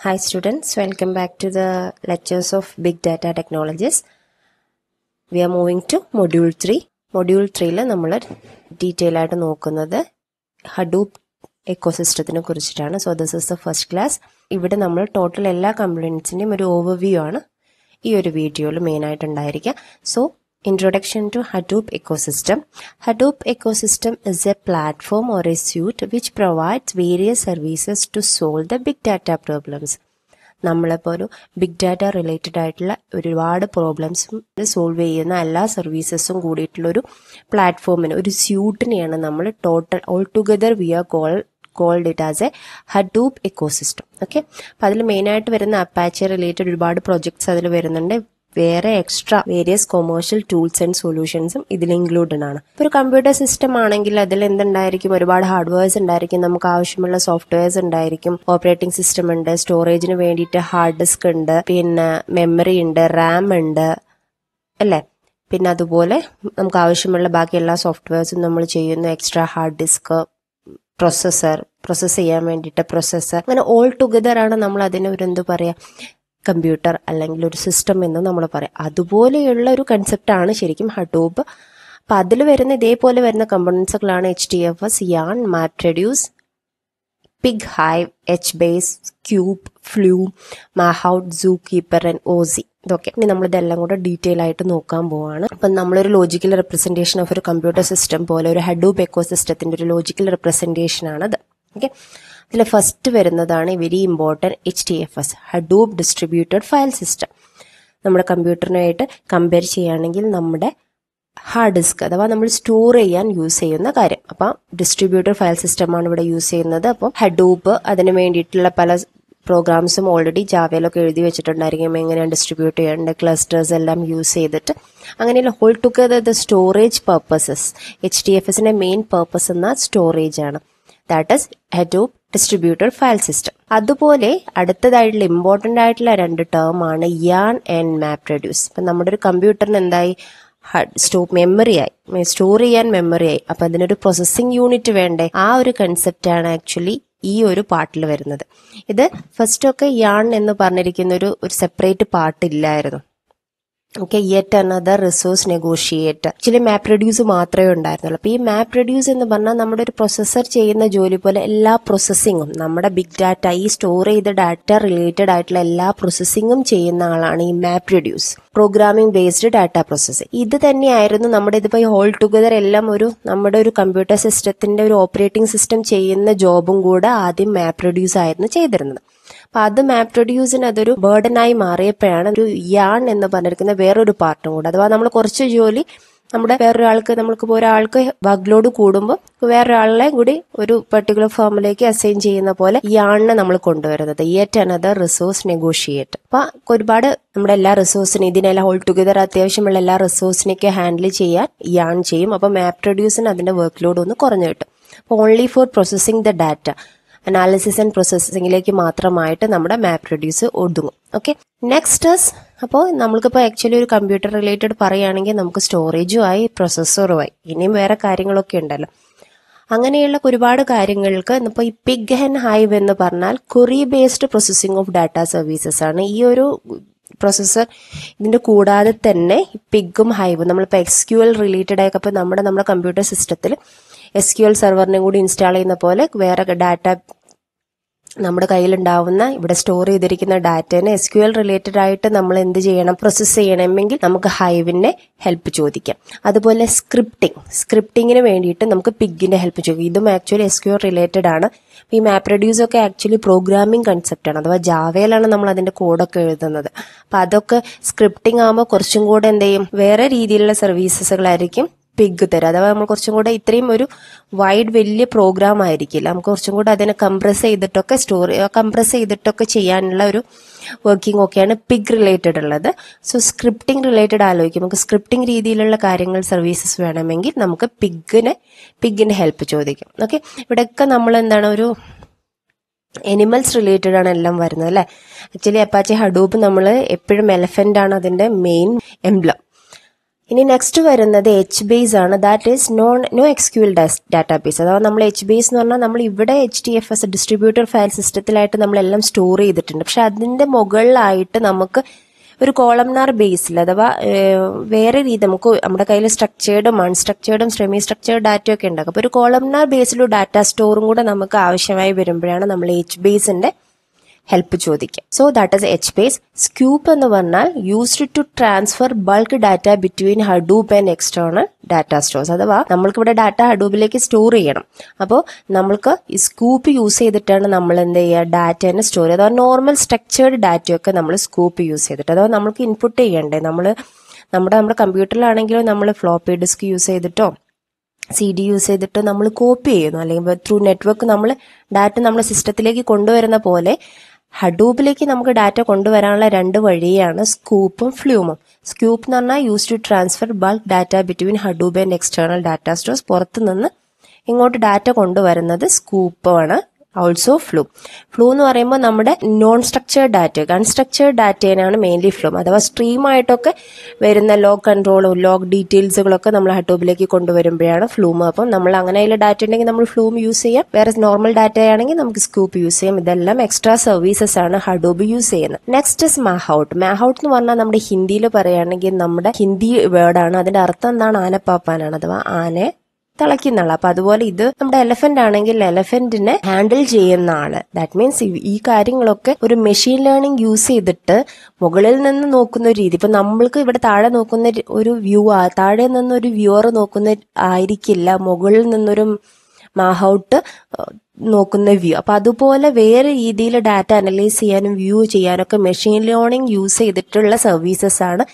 Hi students, welcome back to the lectures of Big Data Technologies. We are moving to module three module ത്രീയിൽ നമ്മൾ detail ആയിട്ട് നോക്കുന്നത് Hadoop എക്കോസിസ്റ്റത്തിനെ കുറിച്ചിട്ടാണ് so this is the first class ഇവിടെ നമ്മൾ total എല്ലാ കമ്പണൻസിൻ്റെയും ഒരു ഓവർവ്യൂ ആണ് ഈ ഒരു വീഡിയോയിൽ മെയിനായിട്ട് ഉണ്ടായിരിക്കുക so Introduction to Hadoop Ecosystem Hadoop Ecosystem is a platform or a suite which provides various services to solve the big data problems. നമ്മളിപ്പോൾ ഒരു ബിഗ് ഡാറ്റ റിലേറ്റഡ് ആയിട്ടുള്ള ഒരുപാട് പ്രോബ്ലംസും സോൾവ് ചെയ്യുന്ന എല്ലാ സർവീസസും കൂടിയിട്ടുള്ള ഒരു പ്ലാറ്റ്ഫോമിന് ഒരു സ്യൂട്ടിനെയാണ് നമ്മൾ total all together we are call called it as a Hadoop ecosystem okay അപ്പം അതിൽ മെയിനായിട്ട് വരുന്ന അപ്പാച്ചെ റിലേറ്റഡ് ഒരുപാട് പ്രൊജക്ട്സ് അതിൽ വരുന്നുണ്ട് വേറെ extra various commercial tools and സൊല്യൂഷൻസും ഇതിൽ ഇൻക്ലൂഡഡ് ആണ് ഇപ്പോൾ ഒരു കമ്പ്യൂട്ടർ സിസ്റ്റം ആണെങ്കിൽ അതിൽ എന്തുണ്ടായിരിക്കും ഒരുപാട് ഹാർഡ്വെയർസ് ഉണ്ടായിരിക്കും നമുക്ക് ആവശ്യമുള്ള സോഫ്റ്റ്വെയർസ് ഉണ്ടായിരിക്കും ഓപ്പറേറ്റിംഗ് സിസ്റ്റം ഉണ്ട് സ്റ്റോറേജിന് വേണ്ടിയിട്ട് ഹാർഡ് ഡിസ്ക് ഉണ്ട് പിന്നെ മെമ്മറി ഉണ്ട് റാം ഉണ്ട് അല്ലേ പിന്നെ അതുപോലെ നമുക്ക് ആവശ്യമുള്ള ബാക്കി എല്ലാ സോഫ്റ്റ്വെയർസും നമ്മൾ ചെയ്യുന്നു extra hard disk processor process ചെയ്യാൻ വേണ്ടിയിട്ട് പ്രൊസസ്സർ അങ്ങനെ ഓൾ ടുഗദർ ആണ് നമ്മൾ അതിനെ ഒരു എന്ത് പറയുക കമ്പ്യൂട്ടർ അല്ലെങ്കിൽ ഒരു സിസ്റ്റം എന്ന് നമ്മൾ പറയാം അതുപോലെയുള്ള ഒരു കൺസെപ്റ്റാണ് ശരിക്കും ഹഡൂബ് അപ്പം അതിൽ വരുന്ന ഇതേപോലെ വരുന്ന കമ്പോണൻസുകളാണ് H D F S YARN map reduce Pig Hive HBase cube flu Mahout ZooKeeper and Oozie ഇതൊക്കെ ഇനി ഇതെല്ലാം കൂടെ ഡീറ്റെയിൽ ആയിട്ട് നോക്കാൻ പോവാണ് അപ്പം നമ്മളൊരു ലോജിക്കൽ റെപ്രസെൻറ്റേഷൻ ഓഫ് ഒരു കമ്പ്യൂട്ടർ സിസ്റ്റം പോലെ ഒരു ഹഡൂബ് എക്കോ സിസ്റ്റത്തിൻ്റെ ഒരു ലോജിക്കൽ റെപ്രസെൻറ്റേഷൻ ആണത് ഓക്കെ ഇതിൽ ഫസ്റ്റ് വരുന്നതാണ് very important H D F S Hadoop distributed file system നമ്മുടെ കമ്പ്യൂട്ടറിനായിട്ട് കമ്പയർ ചെയ്യുകയാണെങ്കിൽ നമ്മുടെ ഹാർഡ് ഡിസ്ക് അഥവാ നമ്മൾ സ്റ്റോർ ചെയ്യാൻ യൂസ് ചെയ്യുന്ന കാര്യം അപ്പം ഡിസ്ട്രിബ്യൂട്ടർ ഫയൽ സിസ്റ്റമാണ് ഇവിടെ യൂസ് ചെയ്യുന്നത് അപ്പോൾ ഹഡൂപ്പ് അതിന് വേണ്ടിയിട്ടുള്ള പല പ്രോഗ്രാംസും ഓൾറെഡി ജാവയിലൊക്കെ എഴുതി വെച്ചിട്ടുണ്ടായിരിക്കും എങ്ങനെയാണ് ഡിസ്ട്രിബ്യൂട്ട് ചെയ്യേണ്ടത് ക്ലസ്റ്റേഴ്സ് എല്ലാം യൂസ് ചെയ്തിട്ട് അങ്ങനെയുള്ള whole together the storage purposes H D F എസിൻ്റെ മെയിൻ പർപ്പസ് എന്ന സ്റ്റോറേജ് ആണ് that is Hadoop distributed file system അതുപോലെ അടുത്തതായിട്ടുള്ള ഇമ്പോർട്ടൻ്റ് ആയിട്ടുള്ള രണ്ട് ടേം ആണ് യാൺ ആൻഡ് മാപ്പ് റെഡ്യൂസ് ഇപ്പം നമ്മുടെ ഒരു കമ്പ്യൂട്ടറിന് എന്തായി സ്റ്റോ മെമ്മറിയായി സ്റ്റോർ ചെയ്യാൻ മെമ്മറിയായി അപ്പം അതിനൊരു പ്രോസസ്സിംഗ് യൂണിറ്റ് വേണ്ടേ ആ ഒരു കൺസെപ്റ്റാണ് ആക്ച്വലി ഈ ഒരു പാട്ടിൽ വരുന്നത് ഇത് ഫസ്റ്റൊക്കെ യാൺ എന്ന് പറഞ്ഞിരിക്കുന്ന ഒരു ഒരു സെപ്പറേറ്റ് പാർട്ട് ഇല്ലായിരുന്നു okay yet another resource negotiate actually map reduce മാത്രമേ ഉണ്ടായിരുന്നുള്ളൂ അപ്പോൾ ഈ മാപ്പ് റെഡ്യൂസ് എന്ന് പറഞ്ഞാൽ നമ്മുടെ ഒരു പ്രൊസസ്സർ ചെയ്യുന്ന ജോലി പോലെ എല്ലാ പ്രോസസ്സിങ്ങും നമ്മുടെ ബിഗ് ഡാറ്റ ഈ സ്റ്റോർ ചെയ്ത ഡാറ്റ റിലേറ്റഡ് ആയിട്ടുള്ള എല്ലാ പ്രോസസ്സിങ്ങും ചെയ്യുന്ന ആളാണ് ഈ map reduce programming based data process ഇത് തന്നെയായിരുന്നു നമ്മുടെ ഇതിപ്പോ ഹോൾ ടുഗദർ എല്ലാം ഒരു നമ്മുടെ ഒരു കമ്പ്യൂട്ടർ സിസ്റ്റത്തിന്റെ ഒരു ഓപ്പറേറ്റിംഗ് സിസ്റ്റം ചെയ്യുന്ന ജോബും കൂടെ ആദ്യം മാപ്പ് റെഡ്യൂസ് ആയിരുന്നു ചെയ്തിരുന്നത് അപ്പൊ അത് മാപ്പ് റെഡ്യൂസിന് അതൊരു ആയി മാറിയപ്പോഴാണ് ഒരു യാൺ എന്ന് പറഞ്ഞിരിക്കുന്ന വേറൊരു പാർട്ടും കൂടെ അഥവാ നമ്മൾ കുറച്ച് ജോലി നമ്മുടെ വേറൊരാൾക്ക് നമ്മൾക്ക് ഒരാൾക്ക് വഗ്ലോഡ് ലോഡ് കൂടുമ്പോൾ വേറൊരാളെ കൂടി ഒരു പെർട്ടിക്കുലർ ഫോമിലേക്ക് അസൈൻ ചെയ്യുന്ന പോലെ ഇയാളിനെ നമ്മൾ കൊണ്ടുവരുന്നത് യെറ്റ് അനദർ റിസോഴ്സ് നെഗോഷിയേറ്റ് അപ്പൊ ഒരുപാട് നമ്മുടെ എല്ലാ റിസോഴ്സിനും ഇതിനെല്ലാം ഹോൾ ടുഗദർ അത്യാവശ്യമുള്ള എല്ലാ റിസോഴ്സിനെയൊക്കെ ഹാൻഡിൽ ചെയ്യാൻ ഇയാൺ ചെയ്യും അപ്പൊ മാപ്പ് റെഡ്യൂസിന് അതിന്റെ വർക്ക് ലോഡ് ഒന്ന് കുറഞ്ഞു കിട്ടും അപ്പോൾ only for processing the data analysis and പ്രോസസ്സിംഗിലേക്ക് മാത്രമായിട്ട് നമ്മുടെ മാപ്പ് റെഡ്യൂസ് ഒതുങ്ങും ഓക്കെ നെക്സ്റ്റ് ഇസ് അപ്പോൾ നമ്മൾക്കിപ്പോൾ ആക്ച്വലി ഒരു കമ്പ്യൂട്ടർ റിലേറ്റഡ് പറയുകയാണെങ്കിൽ നമുക്ക് സ്റ്റോറേജും ആയി പ്രൊസസ്സറും ആയി ഇനിയും വേറെ കാര്യങ്ങളൊക്കെ ഉണ്ടല്ലോ അങ്ങനെയുള്ള ഒരുപാട് കാര്യങ്ങൾക്ക് ഇപ്പോൾ ഈ പിഗ് ആൻഡ് ഹൈവ് എന്ന് പറഞ്ഞാൽ query based processing of data services ആണ് ഈ ഒരു പ്രോസസ്സർ ഇതിൻ്റെ കൂടാതെ തന്നെ പിഗും ഹൈവും നമ്മളിപ്പോൾ എക്സ് ക്യു എൽ റിലേറ്റഡ് ആയപ്പോൾ നമ്മുടെ നമ്മുടെ കമ്പ്യൂട്ടർ സിസ്റ്റത്തിൽ എസ് ക്യു എൽ സെർവറിനെ കൂടി ഇൻസ്റ്റാൾ ചെയ്യുന്ന പോലെ വേറെ ഡാറ്റ നമ്മുടെ കയ്യിലുണ്ടാവുന്ന ഇവിടെ സ്റ്റോർ ചെയ്തിരിക്കുന്ന ഡാറ്റേനെ എസ് ക്യു എൽ റിലേറ്റഡ് ആയിട്ട് നമ്മൾ എന്ത് ചെയ്യണം പ്രോസസ്സ് ചെയ്യണമെങ്കിൽ നമുക്ക് ഹൈവിനെ ഹെൽപ്പ് ചോദിക്കാം അതുപോലെ സ്ക്രിപ്റ്റിംഗ് സ്ക്രിപ്റ്റിങ്ങിന് വേണ്ടിയിട്ട് നമുക്ക് പിഗിന്റെ ഹെൽപ്പ് ചോദിക്കും ഇതും actually S Q L related ആണ് ഈ മാപ്പ് റെഡ്യൂസ് ഒക്കെ ആക്ച്വലി പ്രോഗ്രാമിംഗ് കൺസെപ്റ്റ് ആണ് അഥവാ ജാവയിലാണ് നമ്മൾ അതിന്റെ കോഡൊക്കെ എഴുതുന്നത് അപ്പോൾ അതൊക്കെ സ്ക്രിപ്റ്റിംഗ് ആകുമ്പോൾ കുറച്ചും കൂടെ എന്ത് ചെയ്യും വേറെ രീതിയിലുള്ള സർവീസസുകളായിരിക്കും ബിഗ് തരാം അഥവാ നമ്മൾ കുറച്ചും കൂടെ ഇത്രയും ഒരു വൈഡ് വലിയ പ്രോഗ്രാം ആയിരിക്കില്ല നമുക്ക് കുറച്ചും കൂടെ അതിനെ കംപ്രസ് ചെയ്തിട്ടൊക്കെ സ്റ്റോറി കംപ്രസ് ചെയ്തിട്ടൊക്കെ ചെയ്യാനുള്ള ഒരു വർക്കിംഗ് ഒക്കെയാണ് പിഗ് റിലേറ്റഡ് ഉള്ളത് സോ സ്ക്രിപ്റ്റിംഗ് റിലേറ്റഡ് ആലോചിക്കും നമുക്ക് സ്ക്രിപ്റ്റിംഗ് രീതിയിലുള്ള കാര്യങ്ങൾ സർവീസസ് വേണമെങ്കിൽ നമുക്ക് പിഗിനെ പിഗിൻ്റെ ഹെൽപ്പ് ചോദിക്കും ഓക്കെ ഇവിടെയൊക്കെ നമ്മൾ എന്താണ് ഒരു എനിമൽസ് റിലേറ്റഡ് ആണ് എല്ലാം വരുന്നത് അല്ലേ ആക്ച്വലി അപ്പാച്ചി ഹഡൂബ് നമ്മൾ എപ്പോഴും എലഫൻ്റ് ആണ് അതിൻ്റെ മെയിൻ എംബ്ലം ഇനി നെക്സ്റ്റ് വരുന്നത് എച്ച് ബേസ് ആണ് that is non no S Q L database അതായത് നമ്മൾ എച്ച് ബേസ് എന്ന് പറഞ്ഞാൽ നമ്മൾ ഇവിടെ H D F S distributor file സിസ്റ്റത്തിലായിട്ട് നമ്മളെല്ലാം സ്റ്റോർ ചെയ്തിട്ടുണ്ട് പക്ഷെ അതിന്റെ മുകളിലായിട്ട് നമുക്ക് ഒരു കോളംനാർ ബേസിൽ അഥവാ വേറെ രീതി നമുക്ക് നമ്മുടെ കയ്യിൽ സ്ട്രക്ചേർഡും അൺസ്ട്രക്ചേർഡും സെമി സ്ട്രക്ചേർഡ് ഡാറ്റയൊക്കെ ഒക്കെ ഉണ്ടാകും അപ്പോൾ ഒരു കോളംനാർ ബേസിലും ഡാറ്റ സ്റ്റോറും കൂടെ നമുക്ക് ആവശ്യമായി വരുമ്പോഴാണ് നമ്മൾ എച്ച് ബേസിന്റെ ഹെൽപ്പ് ചോദിക്കാം so that is H HBase Sqoop എന്ന് പറഞ്ഞാൽ used to transfer bulk data between Hadoop and external data stores അഥവാ നമ്മൾക്ക് ഇവിടെ ഡാറ്റ ഹഡൂപ്പിലേക്ക് സ്റ്റോർ ചെയ്യണം അപ്പോൾ നമ്മൾക്ക് ഈ സ്കൂപ്പ് യൂസ് ചെയ്തിട്ടാണ് നമ്മൾ എന്ത് ചെയ്യുക ഡാറ്റേനെ സ്റ്റോർ ചെയ്യുക അഥവാ നോർമൽ സ്ട്രക്ചേർഡ് ഡാറ്റയൊക്കെ നമ്മൾ സ്കൂപ്പ് യൂസ് ചെയ്തിട്ട് അഥവാ നമ്മൾക്ക് ഇൻപുട്ട് ചെയ്യണ്ടേ നമ്മൾ നമ്മുടെ നമ്മുടെ കമ്പ്യൂട്ടറിലാണെങ്കിലും നമ്മൾ ഫ്ലോപ്പി ഡിസ്ക് യൂസ് ചെയ്തിട്ടോ സി ഡി യൂസ് ചെയ്തിട്ട് നമ്മൾ കോപ്പി ചെയ്യുന്നു അല്ലെങ്കിൽ ത്രൂ നെറ്റ്വർക്ക് നമ്മൾ ഡാറ്റ നമ്മൾ സിസ്റ്റത്തിലേക്ക് കൊണ്ടുവരുന്ന പോലെ ഹഡൂപ്പിലേക്ക് നമുക്ക് ഡാറ്റ കൊണ്ടുവരാനുള്ള രണ്ട് വഴിയാണ് സ്കൂപ്പും ഫ്ലൂമും സ്കൂപ്പ് എന്ന് പറഞ്ഞാൽ use to transfer bulk data between Hadoop and external data stores പുറത്തുനിന്ന് ഇങ്ങോട്ട് ഡാറ്റ കൊണ്ടുവരുന്നത് സ്കൂപ്പാണ് ഓൾസോ ഫ്ലൂ ഫ്ലൂ എന്ന് പറയുമ്പോൾ നമ്മുടെ നോൺ സ്ട്രക്ചേർഡ് ഡാറ്റ അൺസ്ട്രക്ചേർഡ് ഡാറ്റേനാണ് മെയിൻലി ഫ്ലൂ അഥവാ സ്ട്രീമായിട്ടൊക്കെ വരുന്ന ലോഗ് കൺട്രോളും ലോഗ് ഡീറ്റെയിൽസുകളൊക്കെ നമ്മൾ ഹട്ടോബിലേക്ക് കൊണ്ടുവരുമ്പോഴാണ് ഫ്ലൂമ് അപ്പം നമ്മൾ അങ്ങനെയുള്ള ഡാറ്റ ഉണ്ടെങ്കിൽ നമ്മൾ ഫ്ലൂം യൂസ് ചെയ്യാം വേറെ നോർമൽ ഡാറ്റ ആണെങ്കിൽ നമുക്ക് സ്കൂപ്പ് യൂസ് ചെയ്യാം ഇതെല്ലാം എക്സ്ട്രാ സർവീസസ് ആണ് ഹഡോബ് യൂസ് ചെയ്യുന്നത് നെക്സ്റ്റ് ഇസ് മാഹൌട്ട് മാഹൌട്ട് എന്ന് പറഞ്ഞാൽ നമ്മുടെ ഹിന്ദിയിൽ പറയുകയാണെങ്കിൽ നമ്മുടെ ഹിന്ദി വേർഡാണ് അതിന്റെ അർത്ഥം എന്താണ് ആനപ്പാപ്പാനാണ് അഥവാ ആനെ തിളയ്ക്കുന്ന അപ്പൊ അതുപോലെ ഇത് നമ്മുടെ എലഫന്റ് ആണെങ്കിൽ എലഫന്റിനെ ഹാൻഡിൽ ചെയ്യുന്ന ആള് ദാറ്റ് മീൻസ് ഈ കാര്യങ്ങളൊക്കെ ഒരു മെഷീൻ ലേണിംഗ് യൂസ് ചെയ്തിട്ട് മുകളിൽ നിന്ന് നോക്കുന്ന ഒരു രീതി ഇപ്പൊ നമ്മൾക്ക് ഇവിടെ താഴെ നോക്കുന്ന ഒരു വ്യൂ ആ താഴെ നിന്ന് ഒരു വ്യൂവർ നോക്കുന്ന ആയിരിക്കില്ല മുകളിൽ നിന്നൊരു മാഹൌട്ട് നോക്കുന്ന വ്യൂ അപ്പൊ അതുപോലെ വേറെ രീതിയിൽ ഡാറ്റ അനലൈസ് ചെയ്യാനും വ്യൂ ചെയ്യാനൊക്കെ മെഷീൻ ലേണിംഗ് യൂസ് ചെയ്തിട്ടുള്ള സർവീസസ് ആണ്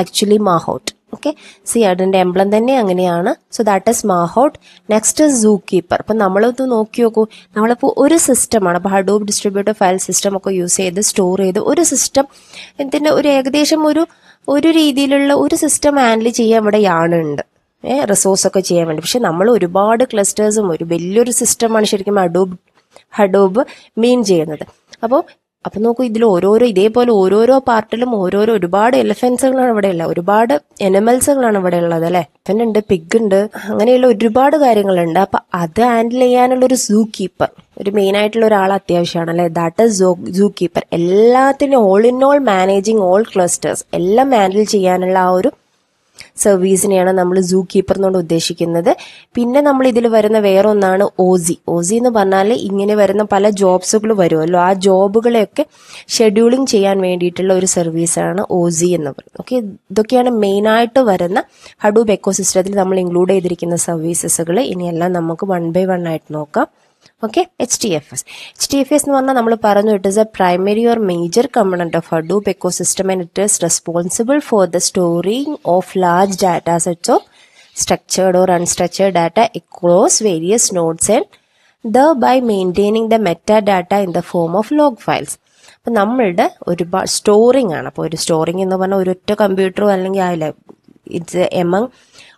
ആക്ച്വലി മാഹൌട്ട് ഓക്കെ സി അതിൻ്റെ എംബ്ലം തന്നെ അങ്ങനെയാണ് so that is Mahout next ZooKeeper അപ്പം നമ്മളൊന്ന് നോക്കി നോക്കൂ നമ്മളിപ്പോൾ ഒരു സിസ്റ്റമാണ് അപ്പോൾ ഹഡൂബ് ഡിസ്ട്രിബ്യൂട്ടർ ഫയൽ സിസ്റ്റം ഒക്കെ യൂസ് ചെയ്ത് സ്റ്റോർ ചെയ്ത് ഒരു സിസ്റ്റം ഇതിൻ്റെ ഒരു ഏകദേശം ഒരു ഒരു രീതിയിലുള്ള ഒരു സിസ്റ്റം ഹാൻഡിൽ ചെയ്യാൻ ഇവിടെ യാണുണ്ട് റിസോഴ്സ് ഒക്കെ ചെയ്യാൻ വേണ്ടി പക്ഷെ നമ്മൾ ഒരുപാട് ക്ലസ്റ്റേഴ്സും ഒരു വലിയൊരു സിസ്റ്റമാണ് ശരിക്കും അഡോബ് ഹഡോബ് മീൻ ചെയ്യുന്നത് അപ്പോൾ അപ്പൊ നോക്കൂ ഇതിൽ ഓരോരോ ഇതേപോലെ ഓരോരോ പാർട്ടിലും ഓരോരോ ഒരുപാട് എലിഫൻസുകളാണ് ഇവിടെ ഉള്ളത് ഒരുപാട് എനിമൽസുകളാണ് ഇവിടെ ഉള്ളത് അല്ലെ എലിഫന്റ് ഉണ്ട് പിഗ് ഉണ്ട് അങ്ങനെയുള്ള ഒരുപാട് കാര്യങ്ങളുണ്ട് അപ്പൊ അത് ഹാൻഡിൽ ചെയ്യാനുള്ള ഒരു സൂ കീപ്പർ ഒരു മെയിൻ ആയിട്ടുള്ള ഒരാൾ അത്യാവശ്യമാണ് അല്ലെ ദാറ്റ് ഇസ് സൂ കീപ്പർ എല്ലാത്തിനും all in all managing all clusters എല്ലാം ഹാൻഡിൽ ചെയ്യാനുള്ള ആ ഒരു സർവീസിനെയാണ് നമ്മൾ സൂ കീപ്പർ എന്നുകൊണ്ട് ഉദ്ദേശിക്കുന്നത് പിന്നെ നമ്മൾ ഇതിൽ വരുന്ന വേറെ ഒന്നാണ് ഓസി ഓസി എന്ന് പറഞ്ഞാൽ ഇങ്ങനെ വരുന്ന പല ജോബ്സുകൾ വരുമല്ലോ ആ ജോബുകളെയൊക്കെ ഷെഡ്യൂളിംഗ് ചെയ്യാൻ വേണ്ടിയിട്ടുള്ള ഒരു സർവീസാണ് ഓസി എന്ന് പറയുന്നത് ഓക്കെ ഇതൊക്കെയാണ് മെയിനായിട്ട് വരുന്ന ഹഡൂബ് എക്കോസിസ്റ്റത്തിൽ നമ്മൾ ഇൻക്ലൂഡ് ചെയ്തിരിക്കുന്ന സർവീസസുകൾ ഇനിയെല്ലാം നമുക്ക് വൺ ബൈ വൺ ആയിട്ട് നോക്കാം okay H T F S H T F S എന്ന് പറഞ്ഞാൽ നമ്മൾ പറഞ്ഞു it is a primary or major component of Hadoop ecosystem and it is responsible for the storing of large data sets of structured or unstructured data across various nodes and the by maintaining the meta data in the form of log files അപ്പം നമ്മളുടെ ഒരുപാട് storing ആണ് അപ്പോൾ ഒരു storing എന്ന് പറഞ്ഞാൽ ഒരൊറ്റ കമ്പ്യൂട്ടറോ അല്ലെങ്കിൽ ആയില്ല ഇറ്റ്സ് എമംഗ്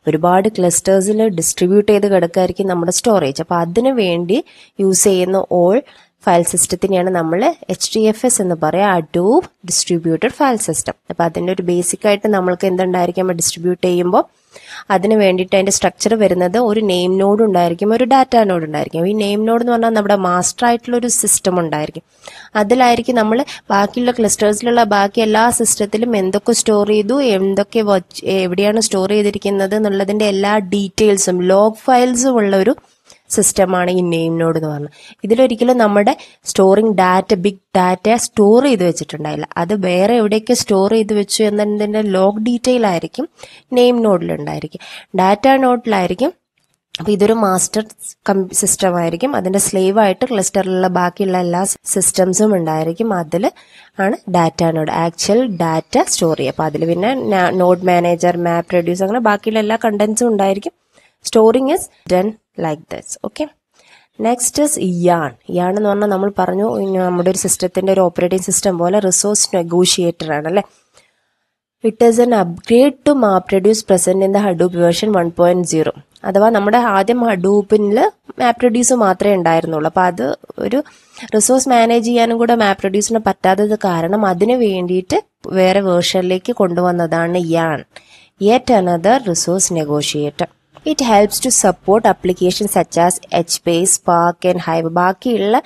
ഒരുപാട് ക്ലസ്റ്റേഴ്സിൽ ഡിസ്ട്രിബ്യൂട്ട് ചെയ്ത് കിടക്കായിരിക്കും നമ്മുടെ സ്റ്റോറേജ് അപ്പോൾ അതിന് വേണ്ടി യൂസ് ചെയ്യുന്ന ഓൾ ഫയൽ സിസ്റ്റത്തിനെയാണ് നമ്മൾ എച്ച് ഡി എഫ് എസ് എന്ന് പറയുക അഡോബ് ഡിസ്ട്രിബ്യൂട്ടഡ് ഫയൽ സിസ്റ്റം അപ്പൊ അതിൻ്റെ ഒരു ബേസിക് ആയിട്ട് നമ്മൾക്ക് എന്തുണ്ടായിരിക്കും ഡിസ്ട്രിബ്യൂട്ട് ചെയ്യുമ്പോൾ അതിന് വേണ്ടിയിട്ട് അതിന്റെ സ്ട്രക്ചർ വരുന്നത് ഒരു നെയിം നോഡ് ഉണ്ടായിരിക്കും ഒരു ഡാറ്റ നോഡ് ഉണ്ടായിരിക്കും ഈ നെയിം നോഡ് എന്ന് പറഞ്ഞാൽ നമ്മുടെ മാസ്റ്റർ ആയിട്ടുള്ള ഒരു സിസ്റ്റം ഉണ്ടായിരിക്കും അതിലായിരിക്കും നമ്മൾ ബാക്കിയുള്ള ക്ലസ്റ്റേഴ്സിലുള്ള ബാക്കി എല്ലാ സിസ്റ്റത്തിലും എന്തൊക്കെ സ്റ്റോർ ചെയ്തു എന്തൊക്കെ എവിടെയാണ് സ്റ്റോർ ചെയ്തിരിക്കുന്നത് എന്നുള്ളതിന്റെ എല്ലാ ഡീറ്റെയിൽസും ലോഗ് ഫയൽസും ഉള്ള ഒരു സിസ്റ്റമാണ് ഈ നെയിം നോഡ് എന്ന് പറഞ്ഞത് ഇതിലൊരിക്കലും നമ്മുടെ storing data big data store ചെയ്ത് വെച്ചിട്ടുണ്ടായില്ല അത് വേറെ എവിടെയൊക്കെ സ്റ്റോർ ചെയ്ത് വെച്ചു എന്നതിൻ്റെ ലോഗ് ഡീറ്റെയിൽ ആയിരിക്കും നെയിം നോഡിലുണ്ടായിരിക്കും ഡാറ്റ നോഡിലായിരിക്കും അപ്പോൾ ഇതൊരു മാസ്റ്റർ സിസ്റ്റം ആയിരിക്കും അതിൻ്റെ സ്ലേവ് ആയിട്ട് ക്ലസ്റ്ററിലുള്ള ബാക്കിയുള്ള എല്ലാ സിസ്റ്റംസും ഉണ്ടായിരിക്കും അതിൽ ആണ് data node actual data store ചെയ്യുക അപ്പോൾ അതിൽ പിന്നെ നോഡ് മാനേജർ മാപ്പ് റെഡ്യൂസ് അങ്ങനെ ബാക്കിയുള്ള എല്ലാ കണ്ടൻസും ഉണ്ടായിരിക്കും storing is done like that's okay next is YARN YARN എന്ന് പറഞ്ഞാൽ നമ്മൾ പറഞ്ഞു നമ്മുടെ ഒരു സിസ്റ്റത്തിൻ്റെ ഒരു ഓപ്പറേറ്റിംഗ് സിസ്റ്റം പോലെ റിസോഴ്സ് നെഗോഷിയേറ്റർ ആണ് അല്ലേ it is an upgrade to MapReduce present in the Hadoop version one point zero അഥവാ നമ്മുടെ ആദ്യം ഹഡൂപ്പിനിൽ മാപ്പ് റെഡ്യൂസ് മാത്രമേ ഉണ്ടായിരുന്നുള്ളൂ അപ്പോൾ അത് ഒരു റിസോഴ്സ് മാനേജ് ചെയ്യാനും കൂടെ മാപ്പ് റെഡ്യൂസിന് പറ്റാത്തത് കാരണം അതിന് വേണ്ടിയിട്ട് വേറെ വേർഷനിലേക്ക് കൊണ്ടുവന്നതാണ് YARN yet another resource negotiator it helps to support application such as H base pack and Hive ബാക്കിയുള്ള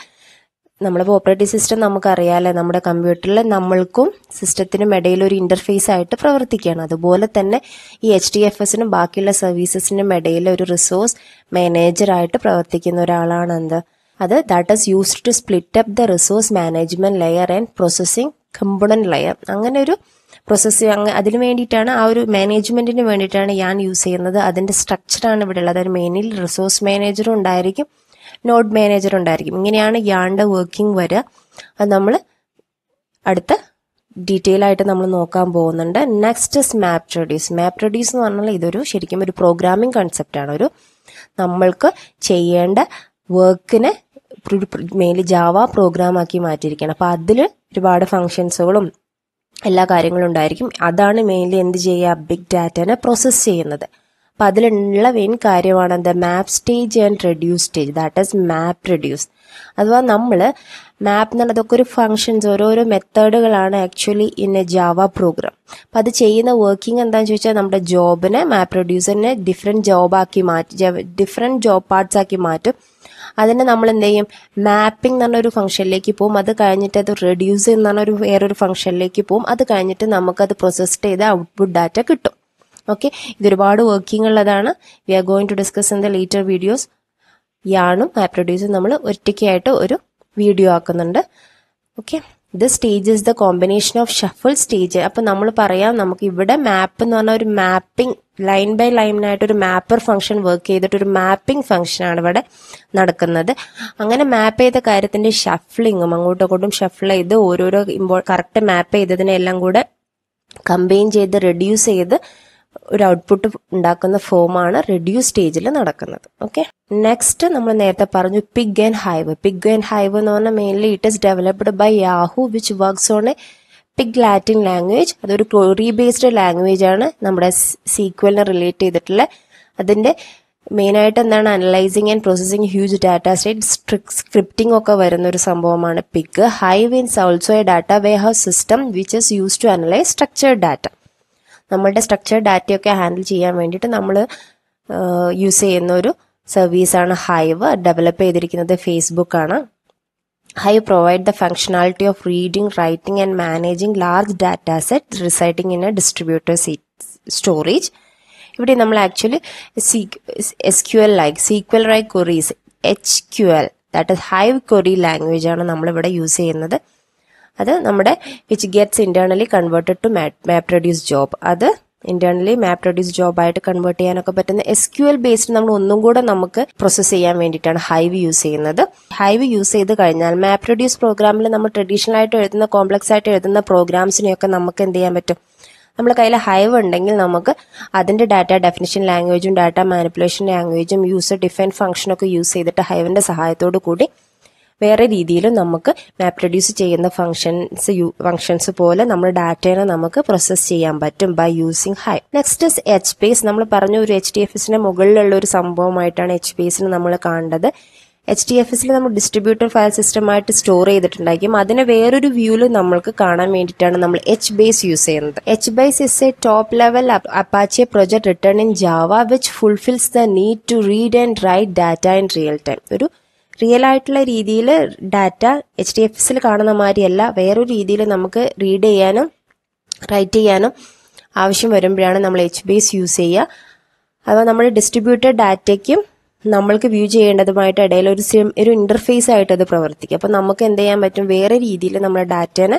നമ്മളിപ്പോൾ ഓപ്പറേറ്റിംഗ് സിസ്റ്റം നമുക്കറിയാമല്ലേ നമ്മുടെ കമ്പ്യൂട്ടറിൽ നമ്മൾക്കും സിസ്റ്റത്തിനും ഇടയിൽ ഒരു ഇൻ്റർഫേസ് ആയിട്ട് പ്രവർത്തിക്കുകയാണ് അതുപോലെ തന്നെ ഈ എച്ച് ഡി എഫ് എസിനും ബാക്കിയുള്ള സർവീസസിനും ഇടയിൽ ഒരു റിസോഴ്സ് മാനേജറായിട്ട് പ്രവർത്തിക്കുന്ന ഒരാളാണ് എന്ത് അത് that is used to split up the resource management layer and processing component layer അങ്ങനെ ഒരു പ്രോസസ്സ് അങ്ങനെ അതിന് വേണ്ടിയിട്ടാണ് ആ ഒരു മാനേജ്മെന്റിന് വേണ്ടിയിട്ടാണ് ഞാൻ യൂസ് ചെയ്യുന്നത് അതിന്റെ സ്ട്രക്ചറാണ് ഇവിടെ ഉള്ളത് അതൊരു മെയിനിൽ റിസോഴ്സ് മാനേജറും ഉണ്ടായിരിക്കും നോഡ് മാനേജറും ഉണ്ടായിരിക്കും ഇങ്ങനെയാണ് യാണ്ട വർക്കിംഗ് വരിക അത് നമ്മൾ അടുത്ത ഡീറ്റെയിൽ ആയിട്ട് നമ്മൾ നോക്കാൻ പോകുന്നുണ്ട് next is MapReduce MapReduce എന്ന് പറഞ്ഞാൽ ഇതൊരു ശരിക്കും ഒരു പ്രോഗ്രാമിംഗ് കൺസെപ്റ്റാണ് ഒരു നമ്മൾക്ക് ചെയ്യേണ്ട വർക്കിനെ മെയിൻലി ജാവ പ്രോഗ്രാം ആക്കി മാറ്റിയിരിക്കുകയാണ് അപ്പോൾ അതിൽ ഒരുപാട് ഫങ്ഷൻസുകളും എല്ലാ കാര്യങ്ങളും ഉണ്ടായിരിക്കും അതാണ് മെയിൻലി എന്ത് ചെയ്യുക ബിഗ് ഡാറ്റനെ പ്രോസസ്സ് ചെയ്യുന്നത് അപ്പം അതിലുള്ള മെയിൻ കാര്യമാണ് എന്താ map stage and reduce stage that is MapReduce അഥവാ നമ്മൾ മാപ്പ് എന്ന് അതൊക്കെ ഒരു ഫങ്ഷൻസ് ഓരോരോ മെത്തേഡുകളാണ് actually in a Java program അപ്പം അത് ചെയ്യുന്ന വർക്കിംഗ് എന്താണെന്ന് ചോദിച്ചാൽ നമ്മുടെ ജോബിനെ മാപ്പ് റെഡ്യൂസറിനെ ഡിഫറെൻറ്റ് ജോബാക്കി മാറ്റി ഡിഫറെൻറ്റ് ജോബ് പാർട്സ് ആക്കി മാറ്റും അതിനെ നമ്മൾ എന്ത് ചെയ്യും മാപ്പിംഗ് എന്ന് പറഞ്ഞൊരു ഫംഗ്ഷനിലേക്ക് പോകും അത് കഴിഞ്ഞിട്ട് അത് റെഡ്യൂസ് എന്ന് പറഞ്ഞൊരു വേറൊരു ഫംഗ്ഷനിലേക്ക് പോകും അത് കഴിഞ്ഞിട്ട് നമുക്കത് പ്രൊസസ് ചെയ്ത് ഔട്ട്പുട്ട് ഡാറ്റ കിട്ടും ഓക്കെ ഇതൊരുപാട് വർക്കിംഗ് ഉള്ളതാണ് we are going to discuss in the later videos യാണും മാപ്പ് റെഡ്യൂസും നമ്മൾ ഒറ്റയ്ക്കായിട്ട് ഒരു വീഡിയോ ആക്കുന്നുണ്ട് okay the stage is the combination of shuffle stage അപ്പം നമ്മൾ പറയാം നമുക്ക് ഇവിടെ മാപ്പ് എന്ന് പറഞ്ഞ ഒരു മാപ്പിംഗ് ലൈൻ ബൈ ലൈൻ ആയിട്ട് ഒരു മാപ്പർ ഫംഗ്ഷൻ വർക്ക് ചെയ്തിട്ട് ഒരു മാപ്പിംഗ് ആണ് ഇവിടെ നടക്കുന്നത് അങ്ങനെ മാപ്പ് ചെയ്ത കാര്യത്തിന്റെ ഷഫ്ലിങ്ങും അങ്ങോട്ടും ഇങ്ങോട്ടും ഷഫിൾ ചെയ്ത് ഓരോരോ ഇമ്പോ കറക്റ്റ് മാപ്പ് ചെയ്തതിനെ എല്ലാം കൂടെ കമ്പൈൻ ചെയ്ത് റെഡ്യൂസ് ചെയ്ത് ഒരു ഔട്ട്പുട്ട് ഉണ്ടാക്കുന്ന ഫോമാണ് റെഡ്യൂസ് സ്റ്റേജിൽ നടക്കുന്നത് ഓക്കെ നെക്സ്റ്റ് നമ്മൾ നേരത്തെ പറഞ്ഞു Pig and Hive Pig and Hive എന്ന് പറഞ്ഞാൽ mainly it is developed by Yahoo which works on a Celtic Latin language അതൊരു ക്ലോറി ബേസ്ഡ് ലാംഗ്വേജ് ആണ് നമ്മുടെ സീക്വലിനെ റിലേറ്റ് ചെയ്തിട്ടുള്ള അതിൻ്റെ മെയിനായിട്ട് എന്താണ് analysing and processing huge data set scripting ഒക്കെ വരുന്ന ഒരു സംഭവമാണ് pick high wins also a data warehouse system which is use to analyse structured data നമ്മളുടെ സ്ട്രക്ചേർഡ് ഡാറ്റയൊക്കെ ഹാൻഡിൽ ചെയ്യാൻ വേണ്ടിയിട്ട് നമ്മൾ യൂസ് ചെയ്യുന്ന ഒരു സർവീസാണ് ഹൈവ് ഡെവലപ്പ് ചെയ്തിരിക്കുന്നത് ഫേസ്ബുക്കാണ് Hive provide the functionality of reading, writing and managing large data set residing in a distributor storage ഇവിടെ നമ്മൾ actually S Q L like sequel write queries H Q L that is Hive query language ആണ് നമ്മളിവിടെ use ചെയ്യുന്നത് അത് നമ്മുടെ which gets internally converted to MapReduce job അത് internally MapReduce ആയിട്ട് convert ചെയ്യാനൊക്കെ പറ്റുന്ന എസ് ക്യു എൽ ബേസ്ഡ് നമ്മൾ ഒന്നും കൂടെ നമുക്ക് പ്രോസസ് ചെയ്യാൻ വേണ്ടിയിട്ടാണ് ഹൈവ് യൂസ് ചെയ്യുന്നത് ഹൈവ് യൂസ് ചെയ്ത് കഴിഞ്ഞാൽ മാപ്പ് റെഡ്യൂസ് പ്രോഗ്രാമിൽ നമ്മൾ ട്രഡീഷണൽ ആയിട്ട് എഴുതുന്ന കോംപ്ലക്സ് ആയിട്ട് എഴുതുന്ന പ്രോഗ്രാംസിനെയൊക്കെ നമുക്ക് എന്ത് ചെയ്യാൻ പറ്റും നമ്മുടെ കയ്യിൽ ഹൈവ് ഉണ്ടെങ്കിൽ നമുക്ക് അതിന്റെ ഡാറ്റ ഡെഫിനിഷൻ ലാംഗ്വേജും ഡാറ്റ മാനിപ്പുലേഷൻ ലാംഗ്വേജും യൂസർ ഡിഫൈൻ ഫംഗ്ഷനൊക്കെ യൂസ് ചെയ്തിട്ട് ഹൈവിന്റെ സഹായത്തോടു കൂടി വേറെ രീതിയിലും നമുക്ക് മാപ്പ് റെഡ്യൂസ് ചെയ്യുന്ന ഫങ്ഷൻസ് ഫങ്ഷൻസ് പോലെ നമ്മൾ ഡാറ്റേനെ നമുക്ക് പ്രോസസ് ചെയ്യാൻ പറ്റും by using Hive next is H base നമ്മൾ പറഞ്ഞു ഒരു എച്ച് ഡി എഫ് എസിന്റെ മുകളിലുള്ള ഒരു സംഭവമായിട്ടാണ് എച്ച് പേസിന് നമ്മൾ കണ്ടത് എച്ച് ഡി എഫ് എസിൽ നമ്മൾ ഡിസ്ട്രിബ്യൂട്ടർ ഫയൽ സിസ്റ്റമായിട്ട് സ്റ്റോർ ചെയ്തിട്ടുണ്ടായിരിക്കും അതിനെ വേറൊരു വ്യൂവിൽ നമ്മൾക്ക് കാണാൻ വേണ്ടിയിട്ടാണ് നമ്മൾ എച്ച് ബേസ് യൂസ് ചെയ്യുന്നത് H base is a top level Apache project written in Java which fulfils the need to read and write data in real time ഒരു റിയൽ ആയിട്ടുള്ള രീതിയിൽ ഡാറ്റ എച്ച് ഡി എഫ് എസിൽ കാണുന്ന മാതിരിയല്ല വേറൊരു രീതിയിൽ നമുക്ക് read ചെയ്യാനും റൈറ്റ് ചെയ്യാനും ആവശ്യം വരുമ്പോഴാണ് നമ്മൾ എച്ച് ബി എസ് യൂസ് ചെയ്യുക അഥവാ നമ്മൾ ഡിസ്ട്രിബ്യൂട്ടഡ് ഡാറ്റയ്ക്കും നമ്മൾക്ക് വ്യൂ ചെയ്യേണ്ടതുമായിട്ട് ഇടയിൽ ഒരു സിം ഒരു ഇന്റർഫേസ് ആയിട്ട് അത് പ്രവർത്തിക്കും അപ്പോൾ നമുക്ക് എന്ത് ചെയ്യാൻ പറ്റും വേറെ രീതിയിൽ നമ്മുടെ ഡാറ്റേനെ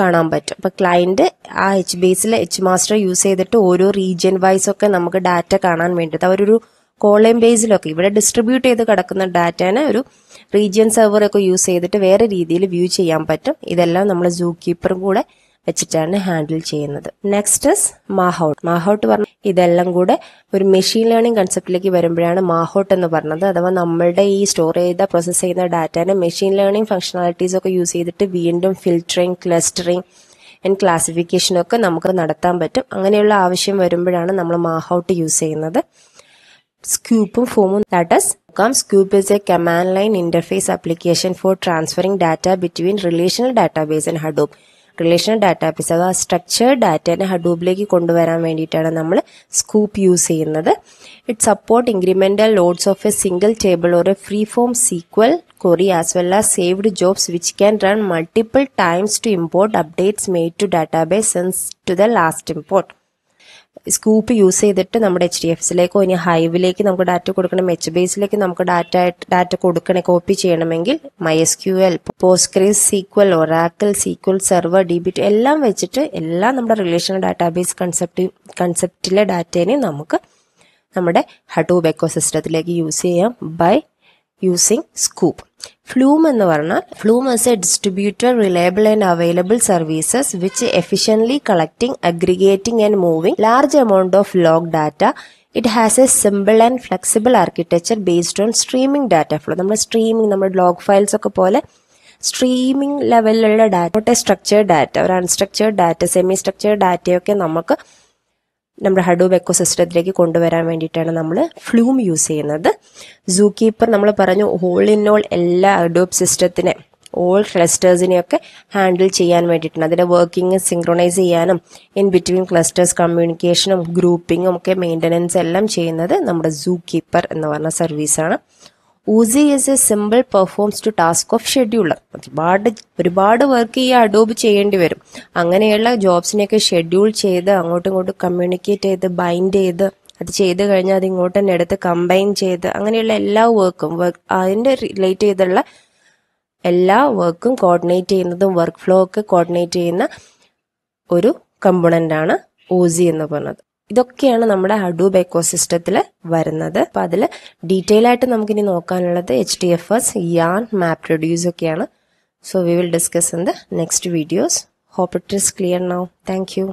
കാണാൻ പറ്റും അപ്പോൾ ക്ലയൻറ്റ് ആ എച്ച് ബേസിൽ എച്ച് മാസ്റ്റർ യൂസ് ചെയ്തിട്ട് ഓരോ റീജിയൻ വൈസ് ഒക്കെ നമുക്ക് ഡാറ്റ കാണാൻ വേണ്ടിയിട്ട് അവരൊരു കോളേം ബേസിലൊക്കെ ഇവിടെ ഡിസ്ട്രിബ്യൂട്ട് ചെയ്ത് കിടക്കുന്ന ഡാറ്റേനെ ഒരു റീജിയൻ സെർവറൊക്കെ യൂസ് ചെയ്തിട്ട് വേറെ രീതിയിൽ വ്യൂ ചെയ്യാൻ പറ്റും ഇതെല്ലാം നമ്മൾ സൂ കീപ്പറും കൂടെ വെച്ചിട്ടാണ് ഹാൻഡിൽ ചെയ്യുന്നത് നെക്സ്റ്റ് ഇസ് മാഹൗട്ട് മാഹൌട്ട് പറഞ്ഞ ഇതെല്ലാം കൂടെ ഒരു മെഷീൻ ലേണിംഗ് കൺസെപ്റ്റിലേക്ക് വരുമ്പോഴാണ് മാഹോട്ട് എന്ന് പറഞ്ഞത് അഥവാ നമ്മളുടെ ഈ സ്റ്റോർ ചെയ്ത പ്രോസസ്സ് ചെയ്യുന്ന ഡാറ്റേനെ മെഷീൻ ലേണിംഗ് ഫംഗ്ഷണാലിറ്റീസ് ഒക്കെ യൂസ് ചെയ്തിട്ട് വീണ്ടും ഫിൽറ്ററിങ് ക്ലസ്റ്ററിങ് ആൻഡ് ക്ലാസിഫിക്കേഷനൊക്കെ നമുക്ക് നടത്താൻ പറ്റും അങ്ങനെയുള്ള ആവശ്യം വരുമ്പോഴാണ് നമ്മൾ മാഹൗട്ട് യൂസ് ചെയ്യുന്നത് Scoopum Foamum that is Com Scoop is a command line interface application for transferring data between relational database and Hadoop. relational relational structured data ആ hadoop like kondu varan വേണ്ടിയിട്ടാണ് നമ്മൾ സ്കൂപ്പ് യൂസ് ചെയ്യുന്നത് it support incremental loads of a single table or a free form sql query as well as saved jobs which can run multiple times to import updates made to database since to the last import. Sqoop use ചെയ്തിട്ട് നമ്മുടെ H D എഫ്സിലേക്കോ ഇനി ഹൈവിലേക്ക് നമുക്ക് data കൊടുക്കണം H ബേസിലേക്ക് നമുക്ക് data data കൊടുക്കണേ copy ചെയ്യണമെങ്കിൽ my S Q L Postgres sequel Oracle sequel server D എല്ലാം വെച്ചിട്ട് എല്ലാം നമ്മുടെ റിലേഷണൽ ഡാറ്റാബേസ് കൺസെപ്റ്റ് കൺസെപ്റ്റിലെ ഡാറ്റേനെ നമുക്ക് നമ്മുടെ ഹട്ടൂബ് എക്കോ സിസ്റ്റത്തിലേക്ക് യൂസ് ചെയ്യാം ബൈ യൂസിങ് സ്കൂപ്പ് ഫ്ലൂം എന്ന് പറഞ്ഞാൽ Flume is a distributor reliable and available services which efficiently collecting aggregating and moving large amount of log data it has a simple and flexible architecture based on streaming data flow നമ്മുടെ streaming നമ്മുടെ log files ഒക്കെ പോലെ streaming ലെവലിലുള്ള data structured data ഒരു unstructured data semi structured ഡാറ്റയൊക്കെ നമുക്ക് നമ്മുടെ ഹഡൂബ് സിസ്റ്റത്തിലേക്ക് കൊണ്ടുവരാൻ വേണ്ടിയിട്ടാണ് നമ്മൾ ഫ്ലൂം യൂസ് ചെയ്യുന്നത് സൂ കീപ്പർ നമ്മൾ പറഞ്ഞു ഹോൾ ഇൻ ഓൾ എല്ലാ ഹഡൂബ് സിസ്റ്റത്തിനെ ഓൾ ക്ലസ്റ്റേഴ്സിനെയൊക്കെ ഹാൻഡിൽ ചെയ്യാൻ വേണ്ടിയിട്ടാണ് അതിൻ്റെ വർക്കിംഗ് സിംഗ്രണൈസ് ചെയ്യാനും ഇൻ ബിറ്റ്വീൻ ക്ലസ്റ്റേഴ്സ് കമ്മ്യൂണിക്കേഷനും ഗ്രൂപ്പിങ്ങും ഒക്കെ മെയിൻ്റനൻസ് എല്ലാം ചെയ്യുന്നത് നമ്മുടെ സൂ കീപ്പർ എന്ന് പറഞ്ഞ സർവീസാണ് Oozie is a simple performs to task of scheduler ഒരുപാട് ഒരുപാട് വർക്ക് ഈ അഡോബ് ചെയ്യേണ്ടി വരും അങ്ങനെയുള്ള ജോബ്സിനെയൊക്കെ ഷെഡ്യൂൾ ചെയ്ത് അങ്ങോട്ടും ഇങ്ങോട്ടും കമ്മ്യൂണിക്കേറ്റ് ചെയ്ത് ബൈൻഡ് ചെയ്ത് അത് ചെയ്ത് കഴിഞ്ഞാൽ അത് ഇങ്ങോട്ടും എടുത്ത് കമ്പൈൻ ചെയ്ത് അങ്ങനെയുള്ള എല്ലാ വർക്കും വർക്ക് അതിൻ്റെ റിലേറ്റ് ചെയ്തുള്ള എല്ലാ വർക്കും കോർഡിനേറ്റ് ചെയ്യുന്നതും വർക്ക് ഫ്ലോ ഒക്കെ കോർഡിനേറ്റ് ചെയ്യുന്ന ഒരു കമ്പോണൻ്റാണ് ഊസി എന്ന് പറഞ്ഞത് ഇതൊക്കെയാണ് നമ്മുടെ അഡൂബ് എക്കോസിസ്റ്റത്തിൽ വരുന്നത് അപ്പോൾ അതിൽ ഡീറ്റെയിൽ ആയിട്ട് നമുക്കിനി നോക്കാനുള്ളത് H D F S YARN MapReduce ഒക്കെയാണ് so we will discuss in the next videos hope it is clear now thank U